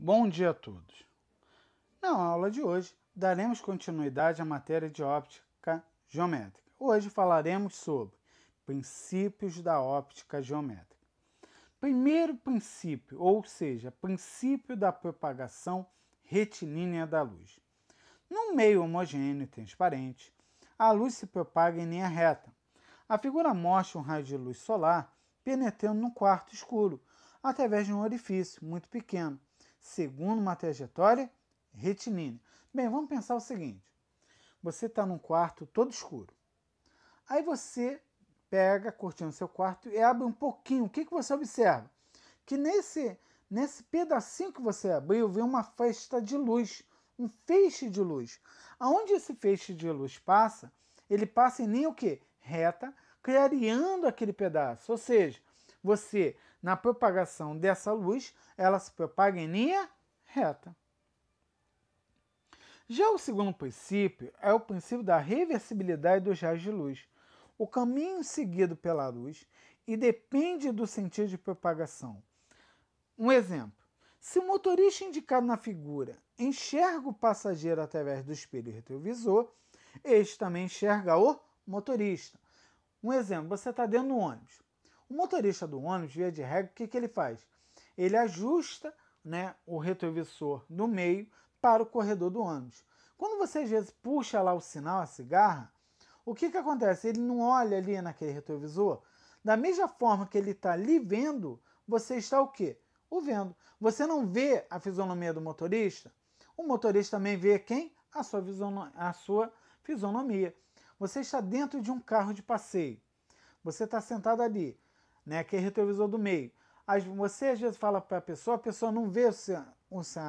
Bom dia a todos. Na aula de hoje, daremos continuidade à matéria de óptica geométrica. Hoje falaremos sobre princípios da óptica geométrica. Primeiro princípio, ou seja, princípio da propagação retilínea da luz. Num meio homogêneo e transparente, a luz se propaga em linha reta. A figura mostra um raio de luz solar penetrando no quarto escuro, através de um orifício muito pequeno, segundo uma trajetória retinínea. Bem, vamos pensar o seguinte: você está num quarto todo escuro. Aí você pega a cortina do seu quarto e abre um pouquinho. O que, que você observa? Que nesse, nesse pedacinho que você abriu, vem uma festa de luz, um feixe de luz. Aonde esse feixe de luz passa, ele passa em linha o quê? Reta, clareando aquele pedaço. Ou seja, você na propagação dessa luz, ela se propaga em linha reta. Já o segundo princípio é o princípio da reversibilidade dos raios de luz. O caminho seguido pela luz e depende do sentido de propagação. Um exemplo: se o motorista indicado na figura enxerga o passageiro através do espelho retrovisor, este também enxerga o motorista. Um exemplo: você está dentro do ônibus. O motorista do ônibus, via de regra, o que, que ele faz? Ele ajusta né, o retrovisor no meio para o corredor do ônibus. Quando você às vezes puxa lá o sinal, a cigarra, o que, que acontece? Ele não olha ali naquele retrovisor. Da mesma forma que ele está ali vendo, você está o quê? O vendo. Você não vê a fisionomia do motorista? O motorista também vê quem? A sua, a sua fisionomia. Você está dentro de um carro de passeio. Você está sentado ali né, que é retrovisor do meio. As, você às vezes fala para a pessoa, a pessoa não vê o seu, o seu,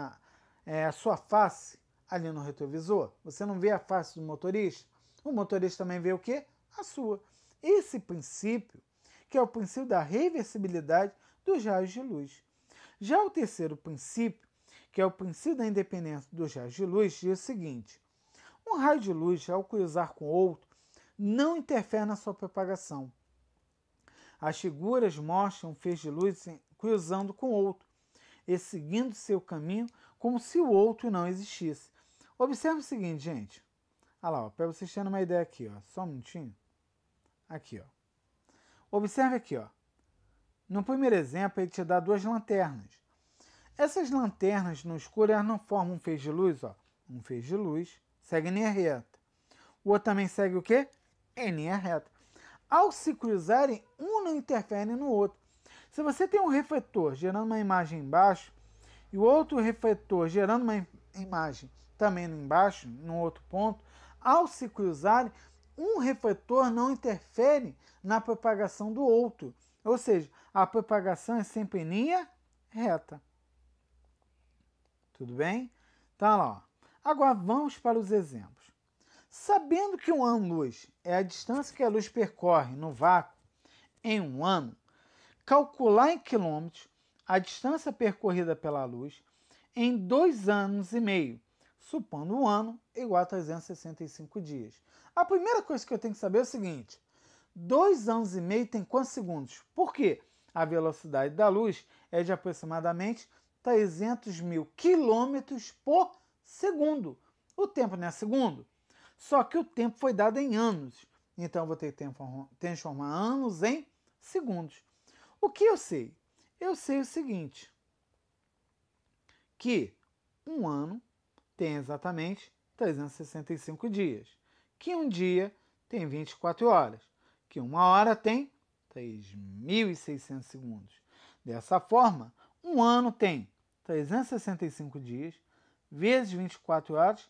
é, a sua face ali no retrovisor, você não vê a face do motorista, o motorista também vê o quê? A sua. Esse princípio, que é o princípio da reversibilidade dos raios de luz. Já o terceiro princípio, que é o princípio da independência dos raios de luz, diz o seguinte: um raio de luz, ao cruzar com outro, não interfere na sua propagação. As figuras mostram um feixe de luz cruzando com outro e seguindo seu caminho como se o outro não existisse. Observe o seguinte, gente. Olha lá, para vocês terem uma ideia aqui, ó. Só um minutinho. Aqui, ó. Observe aqui, ó. No primeiro exemplo, ele te dá duas lanternas. Essas lanternas no escuro elas não formam um feixe de luz, ó. Um feixe de luz segue em linha reta. O outro também segue o quê? Em linha reta ao se cruzarem, um não interfere no outro. Se você tem um refletor gerando uma imagem embaixo e o outro refletor gerando uma imagem também embaixo, num outro ponto, ao se cruzarem, um refletor não interfere na propagação do outro. Ou seja, a propagação é sempre em linha reta. Tudo bem? Então, lá. Agora vamos para os exemplos. Sabendo que um ano-luz é a distância que a luz percorre no vácuo em um ano, calcular em quilômetros a distância percorrida pela luz em dois anos e meio, supondo um ano igual a 365 dias. A primeira coisa que eu tenho que saber é o seguinte: dois anos e meio tem quantos segundos? Por quê? A velocidade da luz é de aproximadamente 300 mil quilômetros por segundo. O tempo não é segundo? Só que o tempo foi dado em anos. Então eu vou ter que transformar anos em segundos. O que eu sei? Eu sei o seguinte: que um ano tem exatamente 365 dias, que um dia tem 24 horas, que uma hora tem 3.600 segundos. Dessa forma, um ano tem 365 dias vezes 24 horas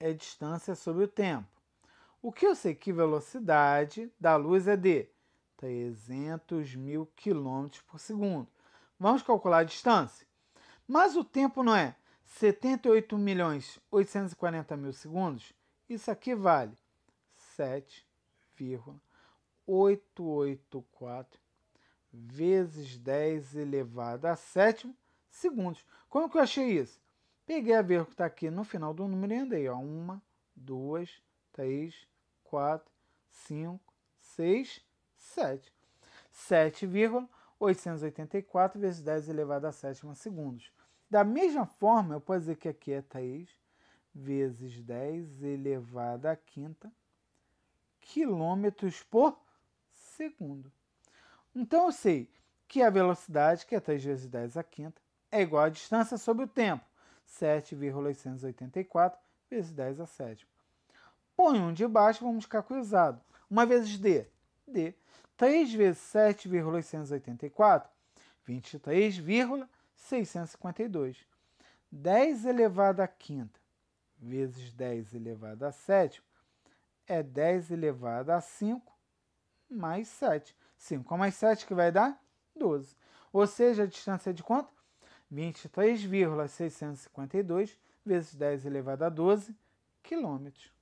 é distância sobre o tempo. O que eu sei que velocidade da luz é de 300 mil quilômetros por segundo. Vamos calcular a distância. Mas o tempo não é 78 milhões 840 mil segundos? Isso aqui vale 7,884 vezes 10 elevado a sétimo segundos. Como que eu achei isso? Peguei a ver o que está aqui no final do número e andei. Ó. Uma, duas, três, quatro, cinco, seis, sete. 7,884 vezes 10 elevado a sétima segundos. Da mesma forma, eu posso dizer que aqui é 3 vezes 10 elevado a quinta quilômetros por segundo. Então, eu sei que a velocidade, que é 3 vezes 10 a quinta, é igual à distância sobre o tempo. 7,884 vezes 10 a sétima. Põe um de baixo, vamos ficar com Uma vezes D, D. 3 vezes 7,884, 23,652. 10 elevado à quinta vezes 10 elevado a sétima é 10 elevado a 5 mais 7. 5 mais 7 que vai dar 12. Ou seja, a distância é de quanto? 23,652 vezes 10 elevado a 12 quilômetros.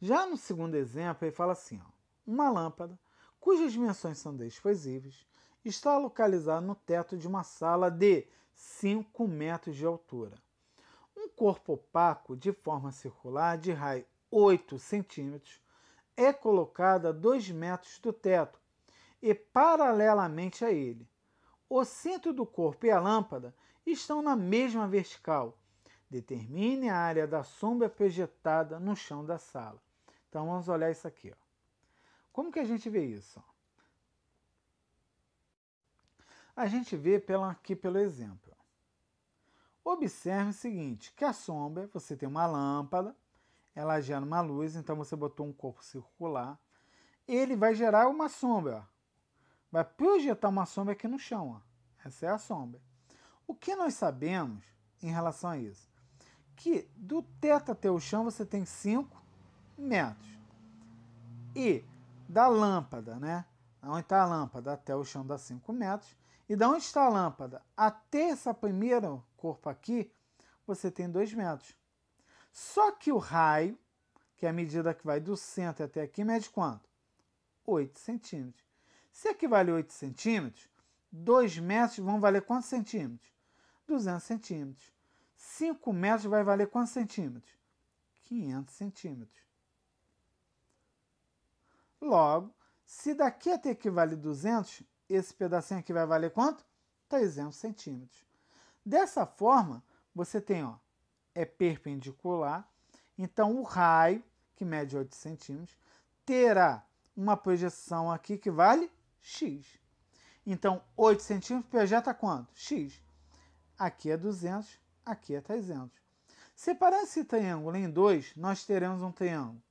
Já no segundo exemplo, ele fala assim: ó, uma lâmpada, cujas dimensões são desfazíveis, está localizada no teto de uma sala de 5 metros de altura. Um corpo opaco de forma circular de raio 8 centímetros é colocado a 2 metros do teto e paralelamente a ele, o centro do corpo e a lâmpada estão na mesma vertical. Determine a área da sombra projetada no chão da sala. Então vamos olhar isso aqui. Ó. Como que a gente vê isso? A gente vê pela, aqui pelo exemplo. Observe o seguinte, que a sombra, você tem uma lâmpada, ela gera uma luz, então você botou um corpo circular, ele vai gerar uma sombra, vai projetar uma sombra aqui no chão. Ó. Essa é a sombra. O que nós sabemos em relação a isso? Que do teto até o chão você tem 5 metros. E da lâmpada, né? Onde está a lâmpada? Até o chão dá 5 metros. E da onde está a lâmpada? Até essa primeira corpo aqui, você tem 2 metros. Só que o raio, que é a medida que vai do centro até aqui, mede quanto? 8 centímetros. Se equivale a 8 centímetros, 2 metros vão valer quantos centímetros? 200 centímetros. 5 metros vai valer quantos centímetros? 500 centímetros. Logo, se daqui até aqui vale 200, esse pedacinho aqui vai valer quanto? 300 centímetros. Dessa forma, você tem, ó, é perpendicular, então o raio, que mede 8 centímetros, terá uma projeção aqui que vale x. Então, 8 centímetros PJ está é quanto? x. Aqui é 200, aqui é 300. Separando esse triângulo em dois, nós teremos um triângulo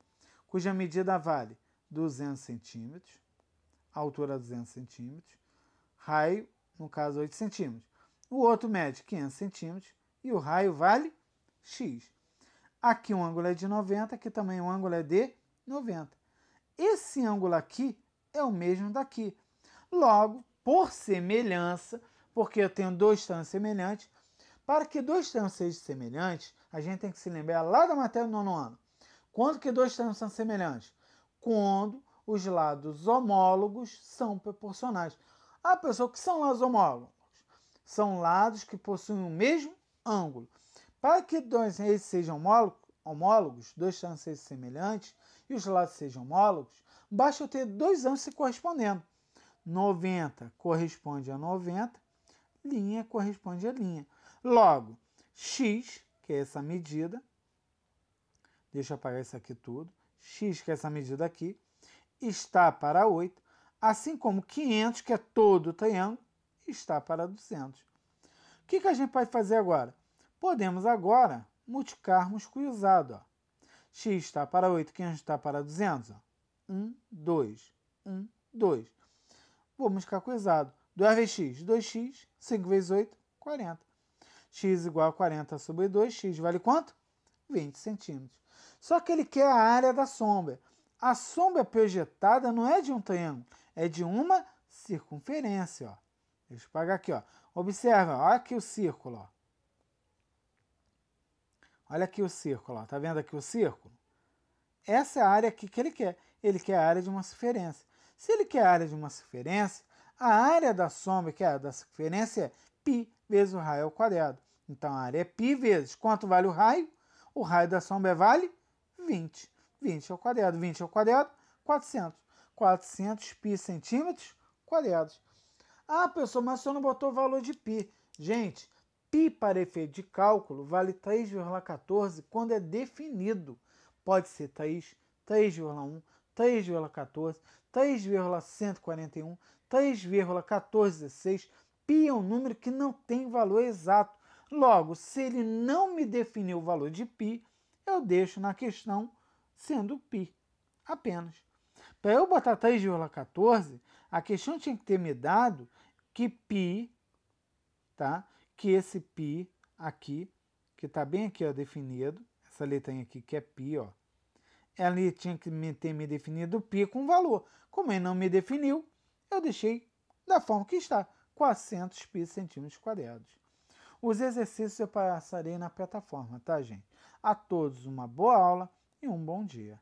cuja medida vale 200 centímetros, altura 200 centímetros, raio, no caso, 8 centímetros. O outro mede 500 centímetros e o raio vale x. Aqui um ângulo é de 90, aqui também um ângulo é de 90. Esse ângulo aqui é o mesmo daqui, Logo, por semelhança, porque eu tenho dois trânsitos semelhantes, para que dois trânsitos sejam semelhantes, a gente tem que se lembrar lá da matéria do nono ano. Quando que dois trânsitos são semelhantes? Quando os lados homólogos são proporcionais. A pessoa que são lados homólogos são lados que possuem o mesmo ângulo. Para que dois eles sejam homólogos, dois trânsitos sejam semelhantes e os lados sejam homólogos, basta eu ter dois ângulos se correspondendo. 90 corresponde a 90, linha corresponde a linha. Logo, x, que é essa medida, deixa eu apagar isso aqui tudo, x, que é essa medida aqui, está para 8, assim como 500, que é todo o triângulo, está para 200. O que, que a gente pode fazer agora? Podemos agora multiplicarmos cruzado. Ó. x está para 8, 500 está para 200. Ó. 1, 2, 1, 2. Vamos ficar com exato. 2 vezes x, 2x. 5 vezes 8, 40. x igual a 40 sobre 2. x vale quanto? 20 centímetros. Só que ele quer a área da sombra. A sombra projetada não é de um triângulo, é de uma circunferência. Ó. Deixa eu pagar aqui. Ó. Observa, olha aqui o círculo. Ó. Olha aqui o círculo. Ó. Tá vendo aqui o círculo? Essa é a área aqui que ele quer. Ele quer a área de uma circunferência. Se ele quer a área de uma circunferência, a área da sombra, que é a da circunferência, é π vezes o raio ao quadrado. Então a área é π vezes quanto vale o raio? O raio da sombra é vale 20. 20 ao quadrado. 20 ao quadrado, 400. 400 π centímetros quadrados. Ah, pessoal, mas o senhor não botou o valor de π. Gente, π para efeito de cálculo vale 3,14 quando é definido. Pode ser 3,1, 3,14, 3,141, 3,1416, Pi é um número que não tem valor exato. Logo, se ele não me definiu o valor de π, eu deixo na questão sendo π apenas. Para eu botar 3,14, a questão tinha que ter me dado que π, tá? que esse π aqui, que está bem aqui ó, definido, essa letrinha aqui que é π, ó, ela tinha que ter me definido o pi com valor. Como ele não me definiu, eu deixei da forma que está, 400 pi centímetros quadrados. Os exercícios eu passarei na plataforma, tá, gente? A todos uma boa aula e um bom dia.